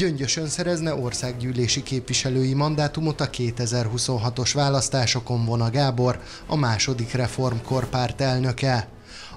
gyöngyösön szerezne országgyűlési képviselői mandátumot a 2026-os választásokon vona Gábor, a második reformkor párt elnöke.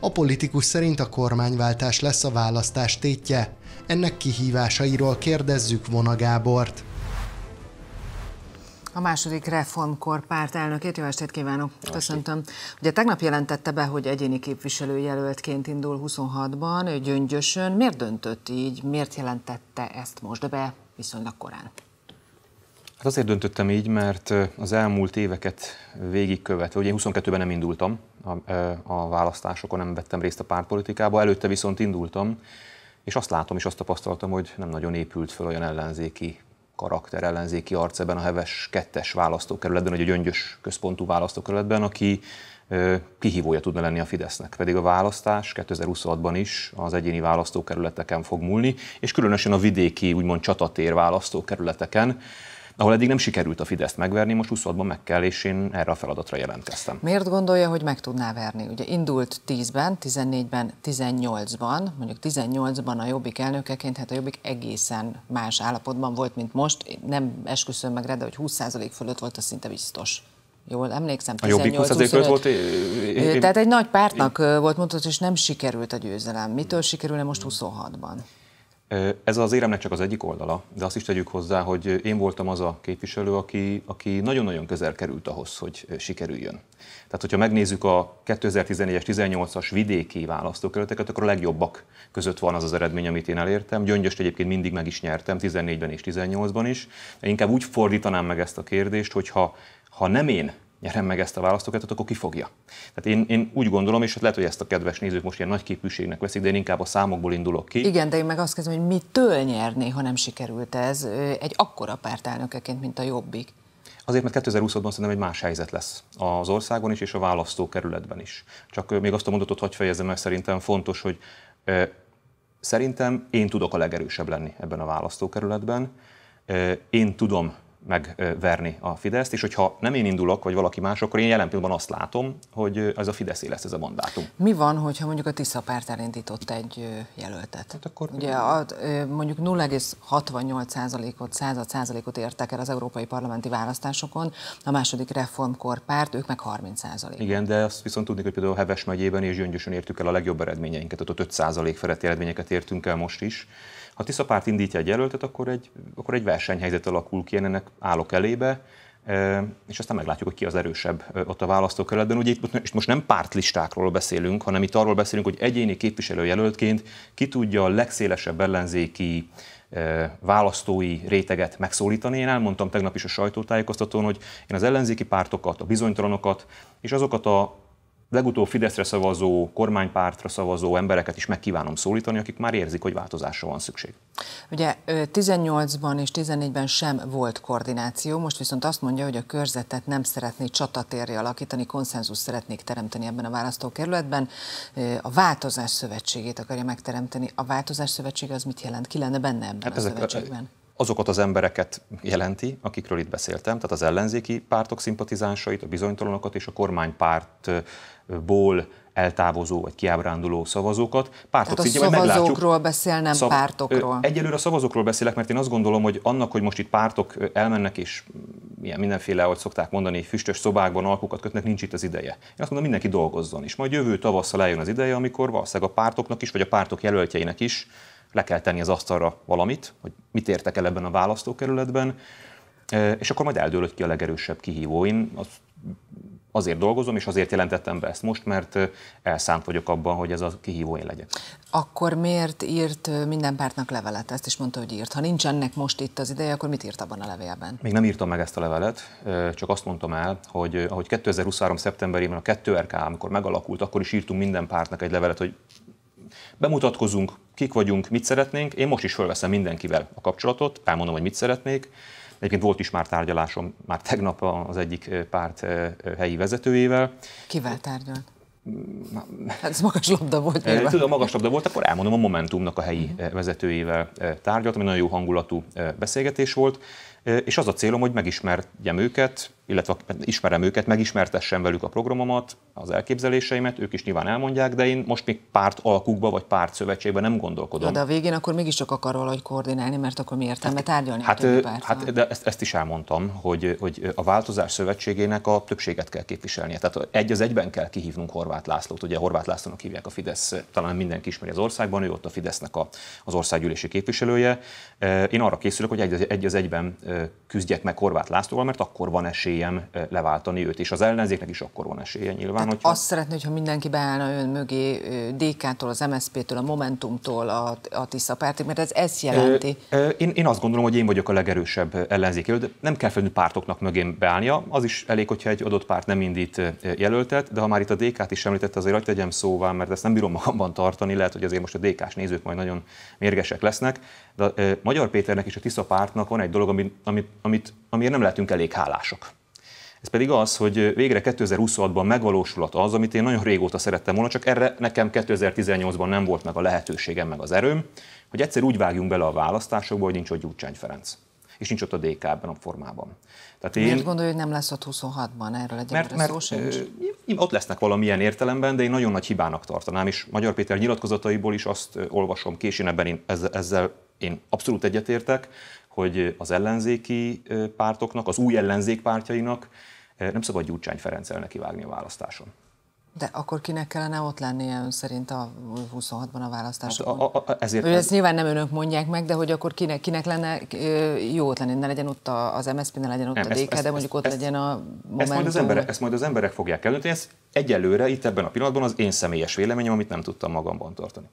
A politikus szerint a kormányváltás lesz a választás tétje. Ennek kihívásairól kérdezzük Vona Gábort. A második reformkor párt elnökét, jó estét kívánok, köszöntöm. Ugye tegnap jelentette be, hogy egyéni képviselőjelöltként indul 26-ban, Gyöngyösön. Miért döntött így, miért jelentette ezt most be viszonylag korán? Hát azért döntöttem így, mert az elmúlt éveket végigkövetve, ugye én 22-ben nem indultam a, a választásokon, nem vettem részt a pártpolitikába, előtte viszont indultam, és azt látom és azt tapasztaltam, hogy nem nagyon épült fel olyan ellenzéki karakter ellenzéki arc ebben a heves kettes választókerületben, vagy gyöngyös központú választókerületben, aki kihívója tudna lenni a Fidesznek. Pedig a választás 2026-ban is az egyéni választókerületeken fog múlni, és különösen a vidéki, úgymond csatatér választókerületeken, ahol eddig nem sikerült a Fideszt megverni, most 20 ban meg kell, és én erre a feladatra jelentkeztem. Miért gondolja, hogy meg tudná verni? Ugye indult 10-ben, 14-ben, 18-ban, mondjuk 18-ban a Jobbik elnökeként, hát a Jobbik egészen más állapotban volt, mint most. Nem esküszöm meg rá, de hogy 20% fölött volt, az szinte biztos. Jól emlékszem, 18 a jobbik 20 volt. Tehát egy nagy pártnak volt mondható, és nem sikerült a győzelem. Mitől sikerülne most 26-ban? Ez az éremnek csak az egyik oldala, de azt is tegyük hozzá, hogy én voltam az a képviselő, aki, aki nagyon-nagyon közel került ahhoz, hogy sikerüljön. Tehát, hogyha megnézzük a 2014-es, 18-as vidéki választókerületeket, akkor a legjobbak között van az az eredmény, amit én elértem. Gyöngyöst egyébként mindig meg is nyertem, 14-ben és 18-ban is. De inkább úgy fordítanám meg ezt a kérdést, hogy ha, ha nem én nyerem meg ezt a választóket, akkor ki fogja. Tehát én, én úgy gondolom, és hát lehet, hogy ezt a kedves nézők most ilyen nagy képűségnek veszik, de én inkább a számokból indulok ki. Igen, de én meg azt kezdem, hogy mitől nyerni, ha nem sikerült ez egy akkora pártelnökeként, mint a Jobbik. Azért, mert 2020-ban szerintem egy más helyzet lesz az országon is, és a választókerületben is. Csak még azt a mondatot hagyj fejezem meg, szerintem fontos, hogy e, szerintem én tudok a legerősebb lenni ebben a választókerületben. E, én tudom megverni a Fideszt, és hogyha nem én indulok, vagy valaki más, akkor én jelen pillanatban azt látom, hogy ez a Fideszé lesz ez a mandátum. Mi van, hogyha mondjuk a Tisza párt elindított egy jelöltet? Hát akkor... Ugye a, mondjuk 0,68%-ot, század százalékot értek el az európai parlamenti választásokon, a második reformkor párt, ők meg 30 százalék. Igen, de azt viszont tudni, hogy például Heves megyében és Gyöngyösön értük el a legjobb eredményeinket, ott 5 százalék feletti eredményeket értünk el most is ha párt indítja egy jelöltet, akkor egy, akkor egy versenyhelyzet alakul ki, én ennek állok elébe, és aztán meglátjuk, hogy ki az erősebb ott a választókerületben. Ugye itt most nem pártlistákról beszélünk, hanem itt arról beszélünk, hogy egyéni képviselőjelöltként ki tudja a legszélesebb ellenzéki választói réteget megszólítani. Én elmondtam tegnap is a sajtótájékoztatón, hogy én az ellenzéki pártokat, a bizonytalanokat és azokat a legutóbb Fideszre szavazó, kormánypártra szavazó embereket is megkívánom szólítani, akik már érzik, hogy változásra van szükség. Ugye 18-ban és 14-ben sem volt koordináció, most viszont azt mondja, hogy a körzetet nem szeretné csatatérre alakítani, konszenzus szeretnék teremteni ebben a választókerületben. A változás szövetségét akarja megteremteni. A változás szövetség az mit jelent? Ki lenne benne ebben hát a ezek, szövetségben? A azokat az embereket jelenti, akikről itt beszéltem, tehát az ellenzéki pártok szimpatizánsait, a bizonytalanokat és a kormánypártból eltávozó vagy kiábránduló szavazókat. Pártok Tehát a szavazókról beszél, nem szav... pártokról. Egyelőre a szavazókról beszélek, mert én azt gondolom, hogy annak, hogy most itt pártok elmennek és mm, ilyen mindenféle, ahogy szokták mondani, füstös szobákban alkukat kötnek, nincs itt az ideje. Én azt mondom, mindenki dolgozzon, és majd jövő tavasszal eljön az ideje, amikor valószínűleg a pártoknak is, vagy a pártok jelöltjeinek is le kell tenni az asztalra valamit, hogy mit értek el ebben a választókerületben, és akkor majd eldől, hogy ki a legerősebb kihívó. Én az, azért dolgozom, és azért jelentettem be ezt most, mert elszánt vagyok abban, hogy ez a kihívó én legyek. Akkor miért írt minden pártnak levelet? Ezt is mondta, hogy írt. Ha nincs ennek most itt az ideje, akkor mit írt abban a levélben? Még nem írtam meg ezt a levelet, csak azt mondtam el, hogy ahogy 2023. szeptemberében a 2RK, amikor megalakult, akkor is írtunk minden pártnak egy levelet, hogy bemutatkozunk, kik vagyunk, mit szeretnénk. Én most is fölveszem mindenkivel a kapcsolatot, elmondom, hogy mit szeretnék. Egyébként volt is már tárgyalásom, már tegnap az egyik párt helyi vezetőjével. Kivel tárgyalt? Mm, hát ez magas labda volt. Nyilván. Tudom, magas labda volt, akkor elmondom, a Momentumnak a helyi uh-huh. vezetőjével tárgyaltam, egy nagyon jó hangulatú beszélgetés volt, és az a célom, hogy megismerjem őket, illetve ismerem őket, megismertessem velük a programomat, az elképzeléseimet, ők is nyilván elmondják, de én most még párt alkukba vagy párt szövetségbe nem gondolkodom. Ja, de a végén akkor mégiscsak akar valahogy koordinálni, mert akkor mi értelme hát, tárgyalni hát, a Hát, hát de ezt, ezt, is elmondtam, hogy, hogy a változás szövetségének a többséget kell képviselnie. Tehát egy az egyben kell kihívnunk Horváth Lászlót. Ugye Horváth Lászlónak hívják a Fidesz, talán mindenki ismeri az országban, ő ott a Fidesznek a, az országgyűlési képviselője. Én arra készülök, hogy egy, egy az egyben küzdjek meg Horváth Lászlóval, mert akkor van esélye esélyem leváltani őt, és az ellenzéknek is akkor van esélye nyilván. hogyha... Azt szeretné, hogyha mindenki beállna ön mögé, DK-tól, az MSZP-től, a Momentumtól, a, a Tisza pártig, mert ez ezt jelenti. Én, én azt gondolom, hogy én vagyok a legerősebb ellenzék jelölt, nem kell felnőtt pártoknak mögém beállnia, az is elég, hogyha egy adott párt nem indít jelöltet, de ha már itt a DK-t is említette, azért hogy tegyem szóvá, mert ezt nem bírom magamban tartani, lehet, hogy azért most a DK-s nézők majd nagyon mérgesek lesznek, de Magyar Péternek és a Tisza pártnak van egy dolog, amit, amit, amit, amiért nem lehetünk elég hálásak. Ez pedig az, hogy végre 2026-ban megvalósulhat az, amit én nagyon régóta szerettem volna, csak erre nekem 2018-ban nem volt meg a lehetőségem, meg az erőm, hogy egyszer úgy vágjunk bele a választásokba, hogy nincs ott Gyurcsány Ferenc és nincs ott a DK ben a formában. Tehát én... Miért gondolja, hogy nem lesz ott 26-ban? Erről egy mert, szó mert, Ott lesznek valamilyen értelemben, de én nagyon nagy hibának tartanám, és Magyar Péter nyilatkozataiból is azt olvasom, későn ebben én, ezzel, ezzel én abszolút egyetértek, hogy az ellenzéki pártoknak, az új ellenzék pártjainak nem szabad Gyurcsány Ferenccel vágni a választáson. De akkor kinek kellene ott lennie ön szerint a 26-ban a választásokon? Hát a, a, a, ezért Ő ezt nyilván nem önök mondják meg, de hogy akkor kinek, kinek lenne jó ott lenni, ne legyen ott az MSZP, ne legyen ott nem, a DK, ezt, de mondjuk ezt, ott ezt, legyen a Momentum. Ezt majd az emberek, ezt majd az emberek fogják eldönteni, ez egyelőre itt ebben a pillanatban az én személyes véleményem, amit nem tudtam magamban tartani.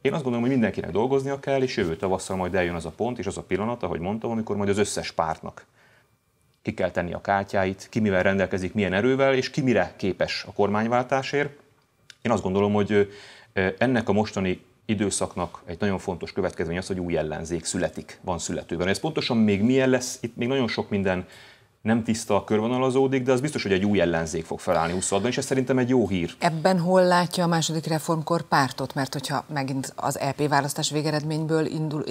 Én azt gondolom, hogy mindenkinek dolgoznia kell, és jövő tavasszal majd eljön az a pont és az a pillanat, ahogy mondtam, amikor majd az összes pártnak ki kell tenni a kártyáit, ki mivel rendelkezik, milyen erővel, és ki mire képes a kormányváltásért. Én azt gondolom, hogy ennek a mostani időszaknak egy nagyon fontos következmény az, hogy új ellenzék születik, van születőben. Ez pontosan még milyen lesz, itt még nagyon sok minden nem tiszta a körvonalazódik, de az biztos, hogy egy új ellenzék fog felállni 26-ban, és ez szerintem egy jó hír. Ebben hol látja a második reformkor pártot? Mert hogyha megint az EP választás végeredményből indul,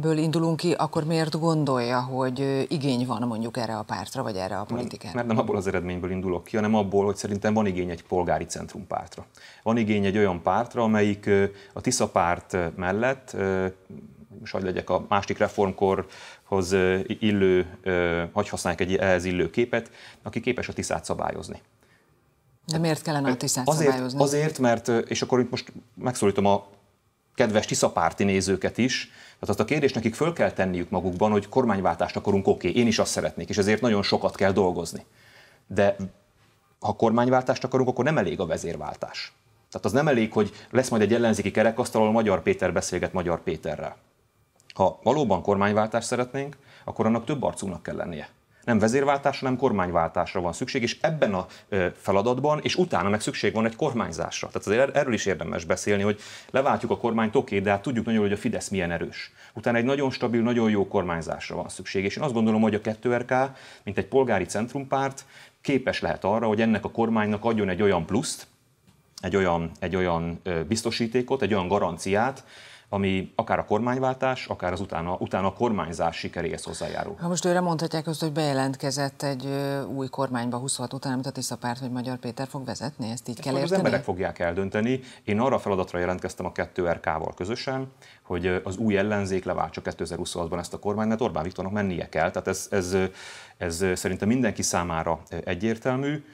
ből indulunk ki, akkor miért gondolja, hogy igény van mondjuk erre a pártra, vagy erre a politikára? Mert nem abból az eredményből indulok ki, hanem abból, hogy szerintem van igény egy polgári centrum pártra. Van igény egy olyan pártra, amelyik a Tisza párt mellett hogy legyek a másik reformkorhoz illő, hogy használják egy ehhez illő képet, aki képes a Tiszát szabályozni. De miért kellene a Tiszát azért, szabályozni? Azért, mert, és akkor itt most megszólítom a kedves tiszapárti nézőket is, tehát azt a kérdést nekik föl kell tenniük magukban, hogy kormányváltást akarunk, oké, okay, én is azt szeretnék, és ezért nagyon sokat kell dolgozni. De ha kormányváltást akarunk, akkor nem elég a vezérváltás. Tehát az nem elég, hogy lesz majd egy ellenzéki kerekasztal, ahol Magyar Péter beszélget Magyar Péterrel. Ha valóban kormányváltást szeretnénk, akkor annak több arcúnak kell lennie. Nem vezérváltás, hanem kormányváltásra van szükség, és ebben a feladatban, és utána meg szükség van egy kormányzásra. Tehát azért er-, erről is érdemes beszélni, hogy leváltjuk a kormányt, oké, de hát tudjuk nagyon, hogy a Fidesz milyen erős. Utána egy nagyon stabil, nagyon jó kormányzásra van szükség, és én azt gondolom, hogy a 2RK, er mint egy polgári centrumpárt, képes lehet arra, hogy ennek a kormánynak adjon egy olyan pluszt, egy olyan, egy olyan biztosítékot, egy olyan garanciát, ami akár a kormányváltás, akár az utána, utána a kormányzás sikeréhez hozzájárul. Ha most őre mondhatják azt, hogy bejelentkezett egy új kormányba 26 után, amit a Tisza párt, hogy Magyar Péter fog vezetni, ezt így ezt kell érteni? Az emberek fogják eldönteni. Én arra a feladatra jelentkeztem a 2RK-val er közösen, hogy az új ellenzék leváltsa 2026-ban ezt a kormányt, mert Orbán Viktornak mennie kell. Tehát ez, ez, ez szerintem mindenki számára egyértelmű,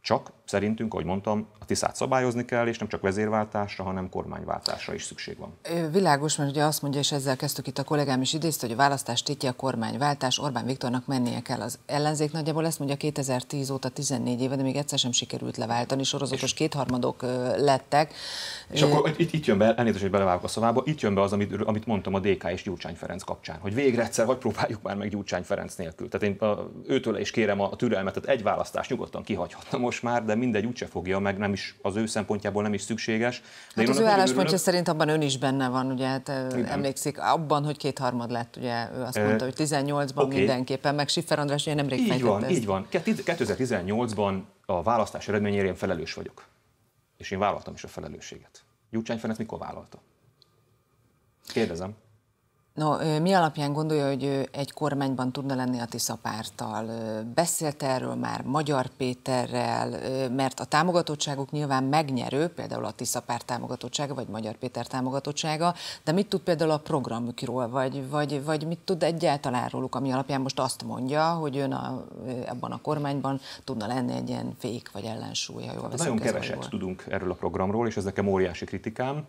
csak Szerintünk, ahogy mondtam, a tisztát szabályozni kell, és nem csak vezérváltásra, hanem kormányváltásra is szükség van. Világos, mert ugye azt mondja, és ezzel kezdtük itt a kollégám is idézte, hogy a választás tétje a kormányváltás, Orbán Viktornak mennie kell az ellenzék. Nagyjából ezt mondja 2010 óta 14 éve, de még egyszer sem sikerült leváltani, sorozatos és kétharmadok lettek. És akkor itt, itt jön be, elnézést, hogy belevágok a szavába, itt jön be az, amit, amit mondtam a DK és Gyurcsány Ferenc kapcsán, hogy végre egyszer, hogy próbáljuk már meg Gyurcsány Ferenc nélkül. Tehát én a, őtől is kérem a, a türelmet, tehát egy választás nyugodtan kihagyhatna most már, de mindegy, úgyse fogja, meg nem is az ő szempontjából nem is szükséges. De hát az ő álláspontja örülök. szerint abban ön is benne van, ugye, hát Igen. emlékszik, abban, hogy kétharmad lett, ugye ő azt mondta, hogy 18-ban okay. mindenképpen, meg Siffer András ugye nemrég Így van, ezt. így van. 2018-ban a választás eredményére én felelős vagyok. És én vállaltam is a felelősséget. Gyurcsány Ferenc mikor vállalta? Kérdezem. No, mi alapján gondolja, hogy egy kormányban tudna lenni a Tisza párttal? Beszélt erről már Magyar Péterrel, mert a támogatottságuk nyilván megnyerő, például a Tisza párt támogatottsága, vagy Magyar Péter támogatottsága, de mit tud például a programjukról, vagy, vagy, vagy mit tud egyáltalán róluk, ami alapján most azt mondja, hogy ön a, ebben a kormányban tudna lenni egy ilyen fék vagy ellensúly, ha jól hát Nagyon keveset tudunk erről a programról, és ez nekem óriási kritikám.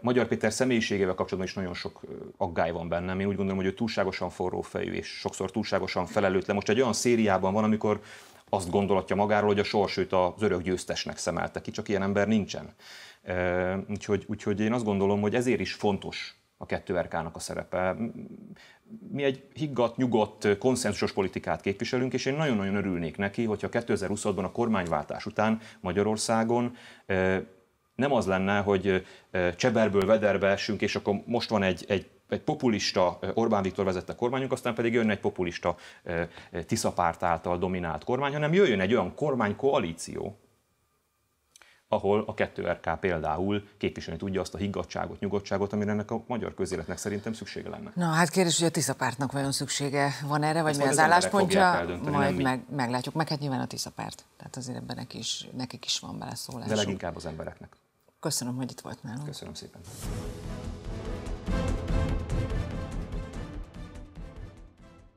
Magyar Péter személyiségével kapcsolatban is nagyon sok aggály van bennem. Én úgy gondolom, hogy ő túlságosan forró fejű, és sokszor túlságosan felelőtlen. Most egy olyan szériában van, amikor azt gondolatja magáról, hogy a őt az örök győztesnek szemelte ki, csak ilyen ember nincsen. Úgyhogy, úgyhogy én azt gondolom, hogy ezért is fontos a kettő RK-nak a szerepe. Mi egy higgadt, nyugodt, konszenzusos politikát képviselünk, és én nagyon-nagyon örülnék neki, hogyha 2020-ban a kormányváltás után Magyarországon nem az lenne, hogy cseberből vederbe essünk, és akkor most van egy, egy egy populista Orbán Viktor vezette kormányunk, aztán pedig jön egy populista Tisza párt által dominált kormány, hanem jöjjön egy olyan kormánykoalíció, ahol a 2RK például képviselni tudja azt a higgadságot, nyugodtságot, amire ennek a magyar közéletnek szerintem szüksége lenne. Na hát kérdés, hogy a Tisza pártnak vajon szüksége van erre, vagy Ezt mi az, az álláspontja, majd meg, meglátjuk, meg hát nyilván a Tisza párt, tehát azért ebben nekik is, nekik is van beleszólás. De leginkább az embereknek. Köszönöm, hogy itt volt nálunk. Köszönöm szépen.